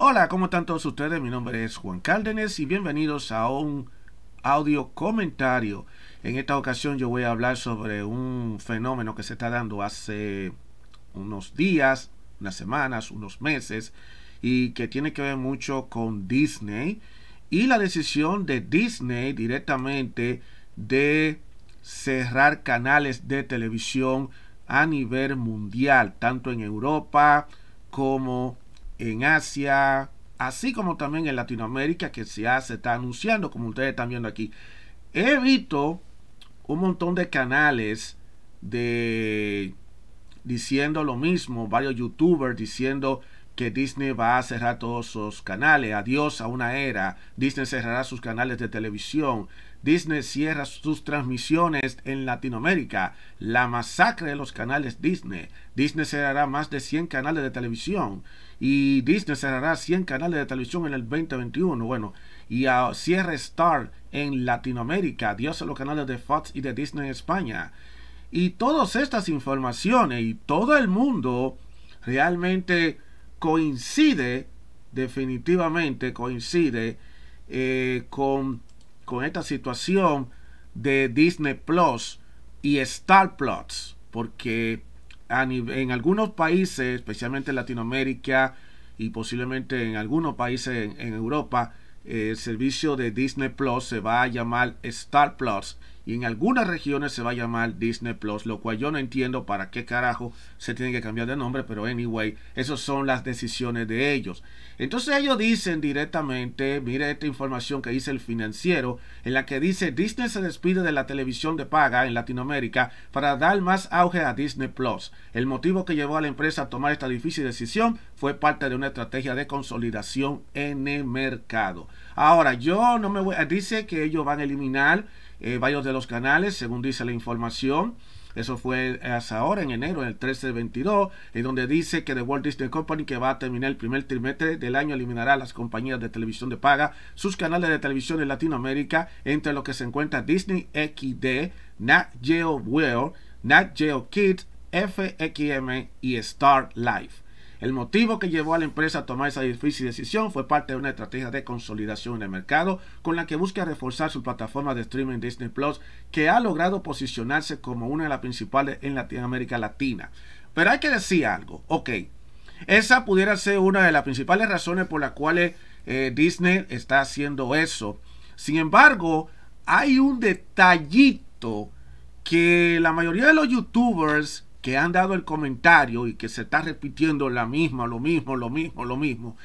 Hola, ¿cómo están todos ustedes? Mi nombre es Juan Cárdenas y bienvenidos a un audio comentario. En esta ocasión yo voy a hablar sobre un fenómeno que se está dando hace unos días, unas semanas, unos meses y que tiene que ver mucho con Disney y la decisión de Disney directamente de cerrar canales de televisión a nivel mundial, tanto en Europa como en Asia, así como también en Latinoamérica, que se está anunciando, como ustedes están viendo aquí. He visto un montón de canales de diciendo lo mismo, varios youtubers diciendo que Disney va a cerrar todos sus canales, adiós a una era, Disney cerrará sus canales de televisión, Disney cierra sus transmisiones en Latinoamérica. La masacre de los canales Disney. Disney cerrará más de 100 canales de televisión. Y Disney cerrará 100 canales de televisión en el 2021. Bueno, y cierre cierra Star en Latinoamérica. Dios a los canales de Fox y de Disney en España. Y todas estas informaciones y todo el mundo realmente coincide, definitivamente coincide eh, con con esta situación de Disney Plus y Star Plus, porque en algunos países, especialmente en Latinoamérica y posiblemente en algunos países en, Europa, el servicio de Disney Plus se va a llamar Star Plus y en algunas regiones se va a llamar Disney Plus, lo cual yo no entiendo para qué carajo se tiene que cambiar de nombre, pero anyway, esas son las decisiones de ellos. Entonces ellos dicen directamente, mire esta información que dice el financiero, en la que dice Disney se despide de la televisión de paga en Latinoamérica para dar más auge a Disney Plus. El motivo que llevó a la empresa a tomar esta difícil decisión fue parte de una estrategia de consolidación en el mercado. Ahora, yo no me voy, a... dice que ellos van a eliminar eh, varios de los canales, según dice la información. Eso fue hasta ahora, en enero, el 13 22, en donde dice que The Walt Disney Company, que va a terminar el primer trimestre del año, eliminará a las compañías de televisión de paga, sus canales de televisión en Latinoamérica, entre los que se encuentran Disney XD, Nat Geo World, Nat Geo Kids, FXM y Star Life. El motivo que llevó a la empresa a tomar esa difícil decisión fue parte de una estrategia de consolidación en el mercado con la que busca reforzar su plataforma de streaming Disney Plus, que ha logrado posicionarse como una de las principales en Latinoamérica Latina. Pero hay que decir algo, ok, esa pudiera ser una de las principales razones por las cuales eh, Disney está haciendo eso. Sin embargo, hay un detallito que la mayoría de los youtubers que han dado el comentario y que se está repitiendo la misma, lo mismo, lo mismo, lo mismo,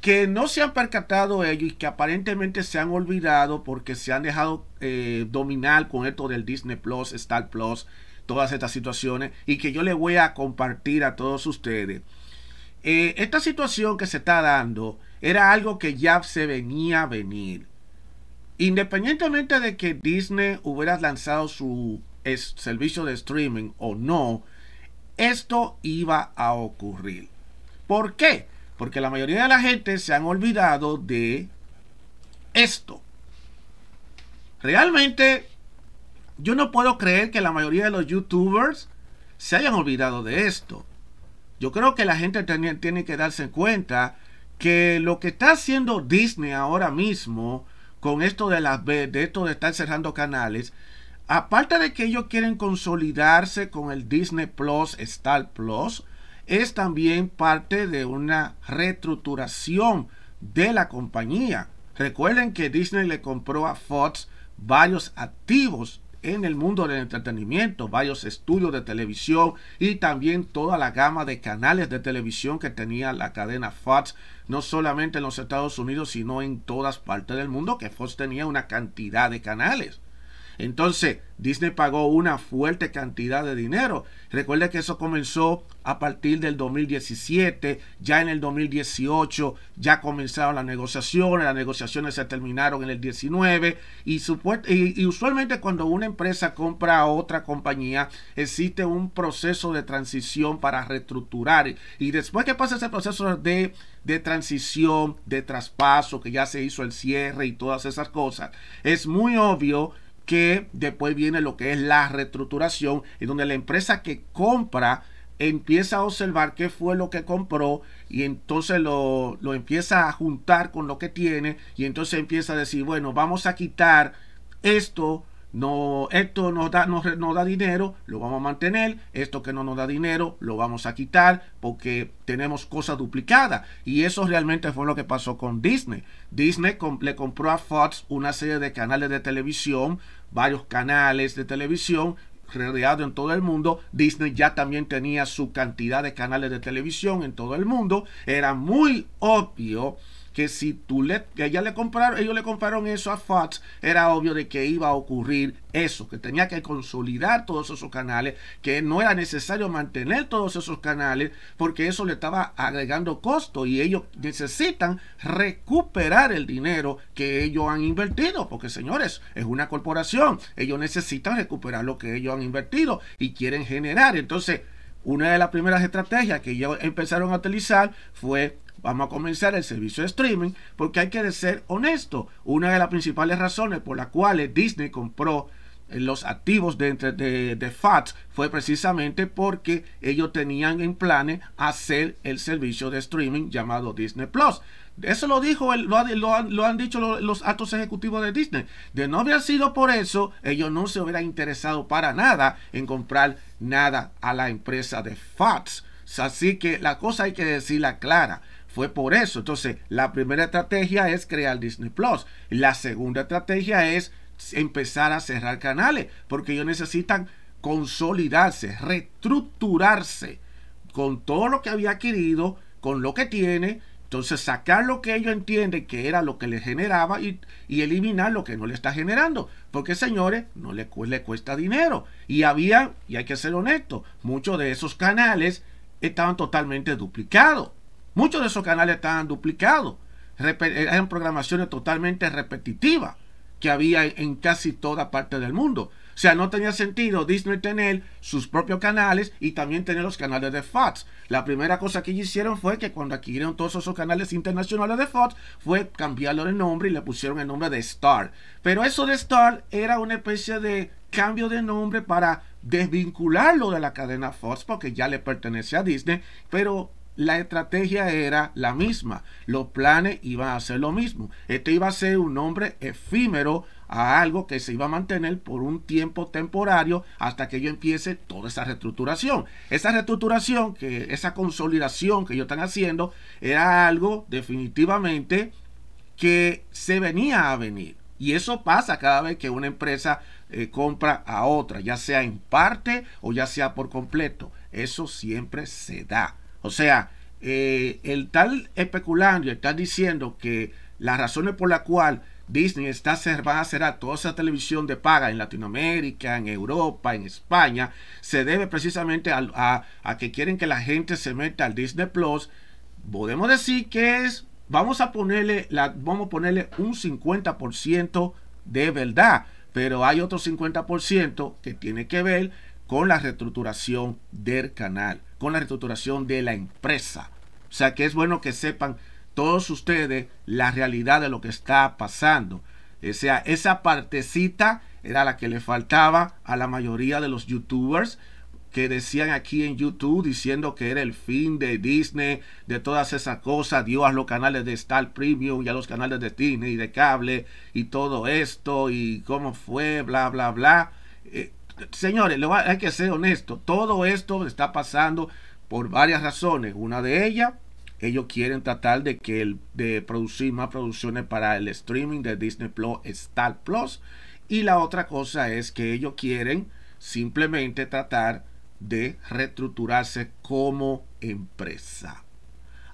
que no se han percatado ellos y que aparentemente se han olvidado porque se han dejado eh, dominar con esto del Disney Plus, Star Plus, todas estas situaciones y que yo les voy a compartir a todos ustedes. Eh, esta situación que se está dando era algo que ya se venía a venir. Independientemente de que Disney hubiera lanzado su es servicio de streaming o no, esto iba a ocurrir. ¿Por qué? Porque la mayoría de la gente se han olvidado de esto. Realmente, yo no puedo creer que la mayoría de los youtubers se hayan olvidado de esto. Yo creo que la gente tiene que darse cuenta que lo que está haciendo Disney ahora mismo con esto de las de esto de estar cerrando canales aparte de que ellos quieren consolidarse con el Disney Plus, Star Plus, es también parte de una reestructuración de la compañía. Recuerden que Disney le compró a Fox varios activos en el mundo del entretenimiento, varios estudios de televisión y también toda la gama de canales de televisión que tenía la cadena Fox, no solamente en los Estados Unidos, sino en todas partes del mundo, que Fox tenía una cantidad de canales. Entonces, Disney pagó una fuerte cantidad de dinero. Recuerde que eso comenzó a partir del 2017, ya en el 2018 ya comenzaron las negociaciones, las negociaciones se terminaron en el 19 y, y usualmente cuando una empresa compra a otra compañía existe un proceso de transición para reestructurar y después que pasa ese proceso de, de transición, de traspaso, que ya se hizo el cierre y todas esas cosas, es muy obvio que después viene lo que es la reestructuración, en donde la empresa que compra empieza a observar qué fue lo que compró y entonces lo, lo empieza a juntar con lo que tiene y entonces empieza a decir, bueno, vamos a quitar esto no, esto nos da, nos, da dinero, lo vamos a mantener, esto que no nos da dinero, lo vamos a quitar porque tenemos cosas duplicadas. Y eso realmente fue lo que pasó con Disney. Disney le compró a Fox una serie de canales de televisión, varios canales de televisión rodeado en todo el mundo. Disney ya también tenía su cantidad de canales de televisión en todo el mundo. Era muy obvio que si tú le, que le compraron, ellos le compraron eso a Fox, era obvio de que iba a ocurrir eso, que tenía que consolidar todos esos canales, que no era necesario mantener todos esos canales, porque eso le estaba agregando costo y ellos necesitan recuperar el dinero que ellos han invertido, porque señores, es una corporación, ellos necesitan recuperar lo que ellos han invertido y quieren generar. Entonces, una de las primeras estrategias que ellos empezaron a utilizar fue vamos a comenzar el servicio de streaming porque hay que ser honesto. Una de las principales razones por las cuales Disney compró eh, los activos de, de, de fue precisamente porque ellos tenían en planes hacer el servicio de streaming llamado Disney Plus. Eso lo dijo, el, lo, han dicho los, actos ejecutivos de Disney. De no haber sido por eso, ellos no se hubieran interesado para nada en comprar nada a la empresa de FATS. Así que la cosa hay que decirla clara. Fue por eso. Entonces, la primera estrategia es crear Disney Plus. La segunda estrategia es empezar a cerrar canales, porque ellos necesitan consolidarse, reestructurarse con todo lo que había adquirido, con lo que tiene, entonces sacar lo que ellos entienden que era lo que les generaba y, eliminar lo que no le está generando. Porque señores, no le, le, cuesta dinero. Y había, y hay que ser honesto, muchos de esos canales estaban totalmente duplicados. Muchos de esos canales estaban duplicados. Eh, eran programaciones totalmente repetitivas que había en casi toda parte del mundo. O sea, no tenía sentido Disney tener sus propios canales y también tener los canales de Fox. La primera cosa que ellos hicieron fue que cuando adquirieron todos esos canales internacionales de Fox, fue cambiarlo de nombre y le pusieron el nombre de Star. Pero eso de Star era una especie de cambio de nombre para desvincularlo de la cadena Fox porque ya le pertenece a Disney, pero la estrategia era la misma, los planes iban a ser lo mismo. Esto iba a ser un nombre efímero a algo que se iba a mantener por un tiempo temporario hasta que yo empiece toda esa reestructuración. Esa reestructuración, que esa consolidación que ellos están haciendo, era algo definitivamente que se venía a venir. Y eso pasa cada vez que una empresa eh, compra a otra, ya sea en parte o ya sea por completo. Eso siempre se da. O sea, eh, el tal especulando, está diciendo que las razones por las cuales Disney está cerrada, será toda esa televisión de paga en Latinoamérica, en Europa, en España, se debe precisamente a, que quieren que la gente se meta al Disney Plus. Podemos decir que es, vamos a ponerle, vamos a ponerle un 50% de verdad, pero hay otro 50% que tiene que ver con la reestructuración del canal, con la reestructuración de la empresa. O sea que es bueno que sepan todos ustedes la realidad de lo que está pasando. O sea, esa partecita era la que le faltaba a la mayoría de los youtubers que decían aquí en YouTube diciendo que era el fin de Disney, de todas esas cosas, dio a los canales de Star Premium y a los canales de Disney y de cable y todo esto y cómo fue, bla, bla, bla. Eh, señores, hay que ser honesto, todo esto está pasando por varias razones. Una de ellas, ellos quieren tratar de que el, de producir más producciones para el streaming de Disney Plus, Star Plus. Y la otra cosa es que ellos quieren simplemente tratar de reestructurarse como empresa.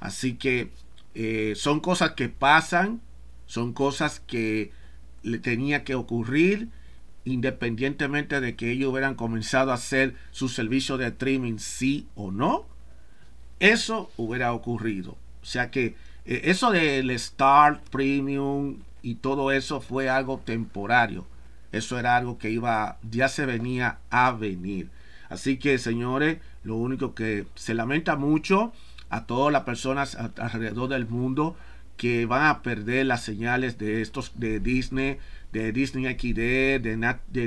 Así que eh, son cosas que pasan, son cosas que le tenía que ocurrir independientemente de que ellos hubieran comenzado a hacer su servicio de streaming, sí o no, eso hubiera ocurrido. O sea que eh, eso del start Premium y todo eso fue algo temporario. Eso era algo que iba, ya se venía a venir. Así que, señores, lo único que se lamenta mucho a todas las personas alrededor del mundo que van a perder las señales de estos de Disney, de Disney XD, de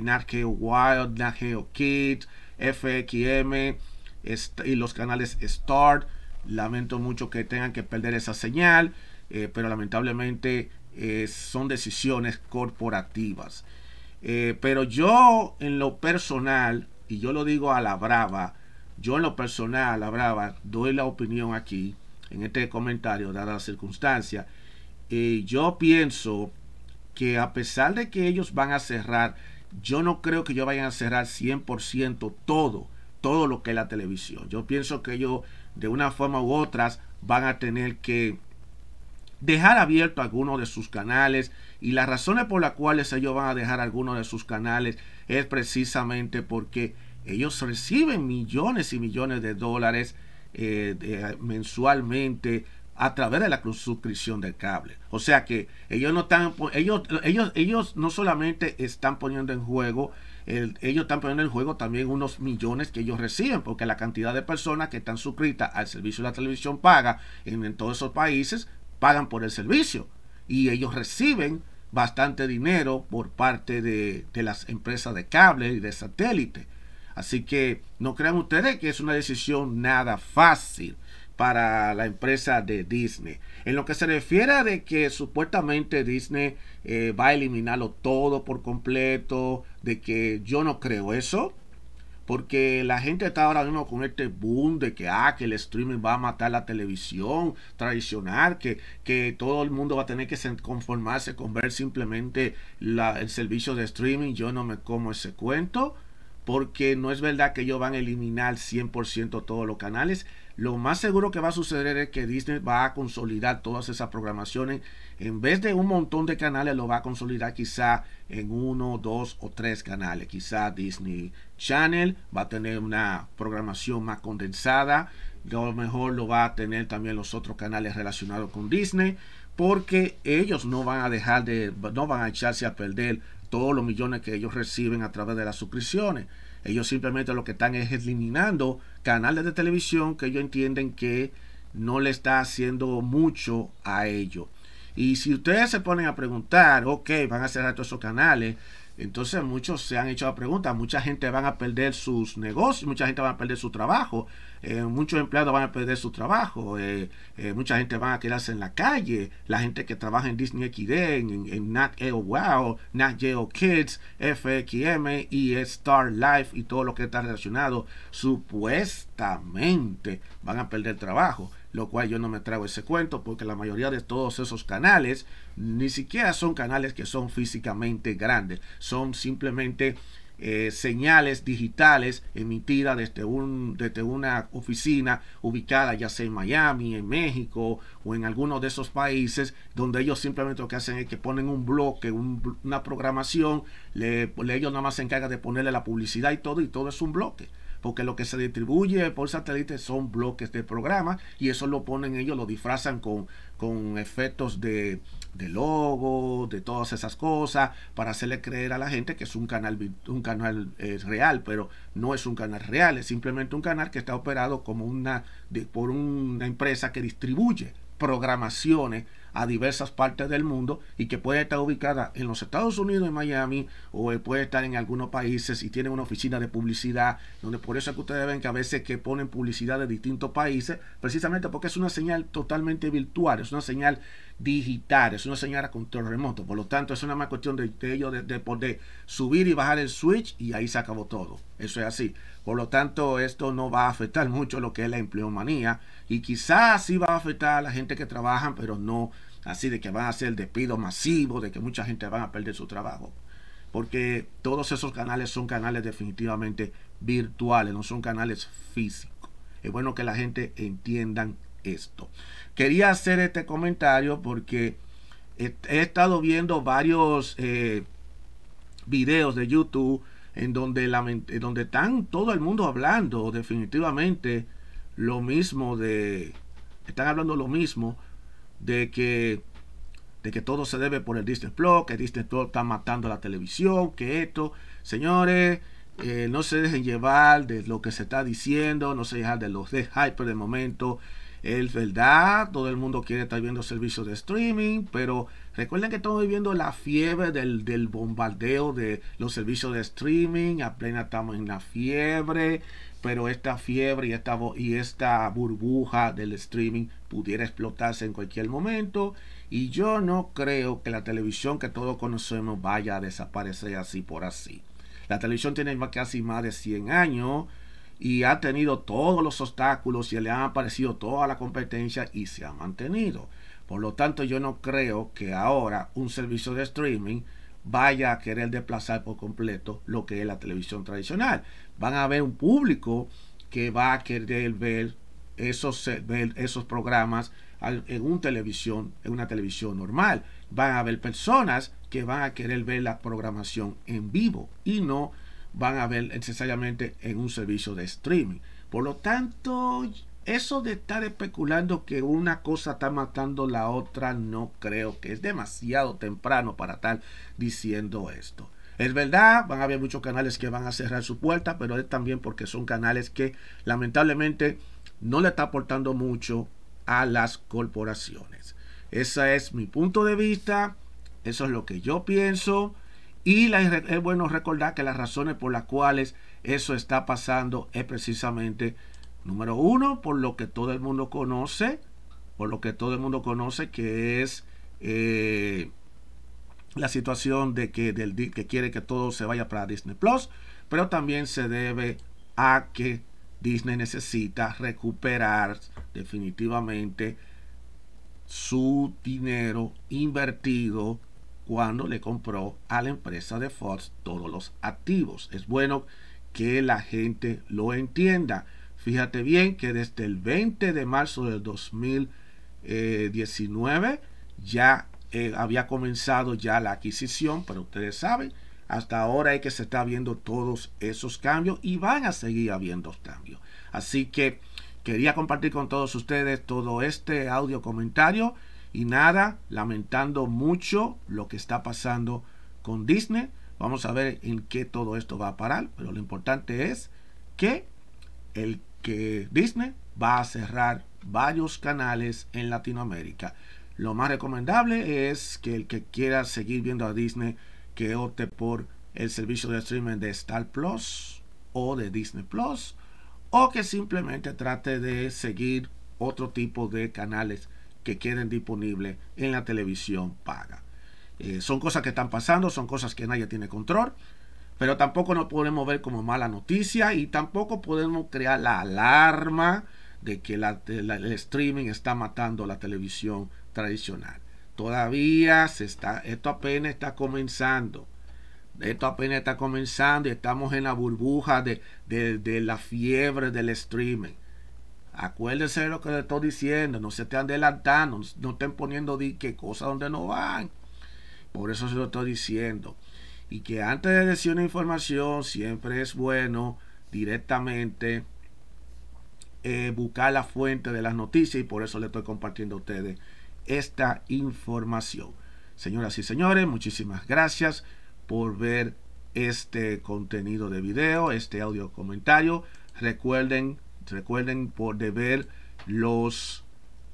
Nat, Wild, Nat Geo Kids, FXM y los canales Start. Lamento mucho que tengan que perder esa señal, eh, pero lamentablemente eh, son decisiones corporativas. Eh, pero yo en lo personal, y yo lo digo a la brava, yo en lo personal a la brava doy la opinión aquí, en este comentario, dada la circunstancia, yo pienso que a pesar de que ellos van a cerrar, yo no creo que ellos vayan a cerrar 100% todo, todo lo que es la televisión. Yo pienso que ellos de una forma u otra van a tener que dejar abierto algunos de sus canales y las razones por las cuales ellos van a dejar algunos de sus canales es precisamente porque ellos reciben millones y millones de dólares eh, eh, mensualmente a través de la suscripción del cable. O sea que ellos no están, ellos, ellos, ellos no solamente están poniendo en juego, ellos están poniendo en juego también unos millones que ellos reciben, porque la cantidad de personas que están suscritas al servicio de la televisión paga en, todos esos países pagan por el servicio y ellos reciben bastante dinero por parte de, de las empresas de cable y de satélite. Así que no crean ustedes que es una decisión nada fácil para la empresa de Disney. En lo que se refiere a de que supuestamente Disney eh, va a eliminarlo todo por completo, de que yo no creo eso, porque la gente está ahora mismo con este boom de que, ah, que el streaming va a matar la televisión tradicional, que, que todo el mundo va a tener que conformarse con ver simplemente el servicio de streaming. Yo no me como ese cuento, porque no es verdad que ellos van a eliminar 100% todos los canales lo más seguro que va a suceder es que Disney va a consolidar todas esas programaciones. En vez de un montón de canales, lo va a consolidar quizá en uno, dos o tres canales. Quizá Disney Channel va a tener una programación más condensada. A lo mejor lo va a tener también los otros canales relacionados con Disney. Porque ellos no van a dejar de, no van a echarse a perder todos los millones que ellos reciben a través de las suscripciones. Ellos simplemente lo que están es eliminando canales de televisión que ellos entienden que no le está haciendo mucho a ellos. Y si ustedes se ponen a preguntar, ok, van a cerrar todos esos canales, entonces muchos se han hecho la pregunta, mucha gente van a perder sus negocios, mucha gente va a perder su trabajo, eh, muchos empleados van a perder su trabajo, eh, eh, mucha gente va a quedarse en la calle, la gente que trabaja en Disney XD, en, Nat Wow, Nat Kids, FXM y Star Life y todo lo que está relacionado, supuestamente van a perder trabajo lo cual yo no me trago ese cuento porque la mayoría de todos esos canales ni siquiera son canales que son físicamente grandes, son simplemente eh, señales digitales emitidas desde, un, desde una oficina ubicada ya sea en Miami, en México o en alguno de esos países donde ellos simplemente lo que hacen es que ponen un bloque, una programación, ellos nada más se encargan de ponerle la publicidad y todo y todo es un bloque porque lo que se distribuye por satélite son bloques de programa y eso lo ponen ellos, lo disfrazan con, con efectos de, de logo, de todas esas cosas, para hacerle creer a la gente que es un canal, un canal eh, real, pero no es un canal real, es simplemente un canal que está operado como una, de, por una empresa que distribuye programaciones a diversas partes del mundo y que puede estar ubicada en los Estados Unidos, en Miami, o puede estar en algunos países y tiene una oficina de publicidad, donde por eso es que ustedes ven que a veces que ponen publicidad de distintos países, precisamente porque es una señal totalmente virtual, es una señal digital, es una señora control remoto. Por lo tanto, es una más cuestión de, de, poder subir y bajar el switch y ahí se acabó todo. Eso es así. Por lo tanto, esto no va a afectar mucho lo que es la empleomanía y quizás sí va a afectar a la gente que trabajan, pero no así de que van a hacer despido masivo, de que mucha gente va a perder su trabajo. Porque todos esos canales son canales definitivamente virtuales, no son canales físicos. Es bueno que la gente entiendan esto. Quería hacer este comentario porque he, estado viendo varios eh, videos de YouTube en donde, la, en donde están todo el mundo hablando definitivamente lo mismo de... Están hablando lo mismo de que de que todo se debe por el Disney Plus, que Disney Plus está matando la televisión, que esto, señores, eh, no se dejen llevar de lo que se está diciendo, no se dejen de los de hype de momento, es verdad, todo el mundo quiere estar viendo servicios de streaming, pero recuerden que estamos viviendo la fiebre del, bombardeo de los servicios de streaming, apenas estamos en la fiebre, pero esta fiebre y esta, y esta burbuja del streaming pudiera explotarse en cualquier momento y yo no creo que la televisión que todos conocemos vaya a desaparecer así por así. La televisión tiene casi más de 100 años y ha tenido todos los obstáculos y le han aparecido toda la competencia y se ha mantenido. Por lo tanto, yo no creo que ahora un servicio de streaming vaya a querer desplazar por completo lo que es la televisión tradicional. Van a haber un público que va a querer ver esos, eh, esos programas en, televisión, en una televisión normal. Van a haber personas que van a querer ver la programación en vivo y no van a ver necesariamente en un servicio de streaming. Por lo tanto, eso de estar especulando que una cosa está matando la otra, no creo que es demasiado temprano para estar diciendo esto. Es verdad, van a haber muchos canales que van a cerrar su puerta, pero es también porque son canales que lamentablemente no le está aportando mucho a las corporaciones. Ese es mi punto de vista, eso es lo que yo pienso. Y es bueno recordar que las razones por las cuales eso está pasando es precisamente, número uno, por lo que todo el mundo conoce, por lo que todo el mundo conoce, que es eh, la situación de que, del, que quiere que todo se vaya para Disney Plus, pero también se debe a que Disney necesita recuperar definitivamente su dinero invertido cuando le compró a la empresa de Fox todos los activos. Es bueno que la gente lo entienda. Fíjate bien que desde el 20 de marzo del 2019 ya eh, había comenzado ya la adquisición, pero ustedes saben, hasta ahora es que se está viendo todos esos cambios y van a seguir habiendo cambios. Así que quería compartir con todos ustedes todo este audio comentario y nada, lamentando mucho lo que está pasando con Disney. Vamos a ver en qué todo esto va a parar, pero lo importante es que el que Disney va a cerrar varios canales en Latinoamérica. Lo más recomendable es que el que quiera seguir viendo a Disney que opte por el servicio de streaming de Star Plus o de Disney Plus o que simplemente trate de seguir otro tipo de canales que queden disponibles en la televisión paga. Eh, son cosas que están pasando, son cosas que nadie tiene control, pero tampoco nos podemos ver como mala noticia y tampoco podemos crear la alarma de que el streaming está matando la televisión tradicional. Todavía se está, esto apenas está comenzando. Esto apenas está comenzando y estamos en la burbuja de la fiebre del streaming. Acuérdense de lo que le estoy diciendo, no se estén adelantando, no estén poniendo di qué cosas donde no van. Por eso se lo estoy diciendo. Y que antes de decir una información, siempre es bueno directamente eh, buscar la fuente de las noticias y por eso le estoy compartiendo a ustedes esta información. Señoras y señores, muchísimas gracias por ver este contenido de video, este audio comentario. Recuerden Recuerden por de ver los,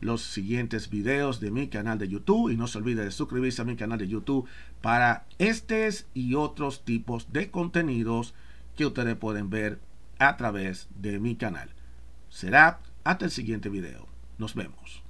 los siguientes videos de mi canal de YouTube y no se olvide de suscribirse a mi canal de YouTube para estos y otros tipos de contenidos que ustedes pueden ver a través de mi canal. Será hasta el siguiente video. Nos vemos.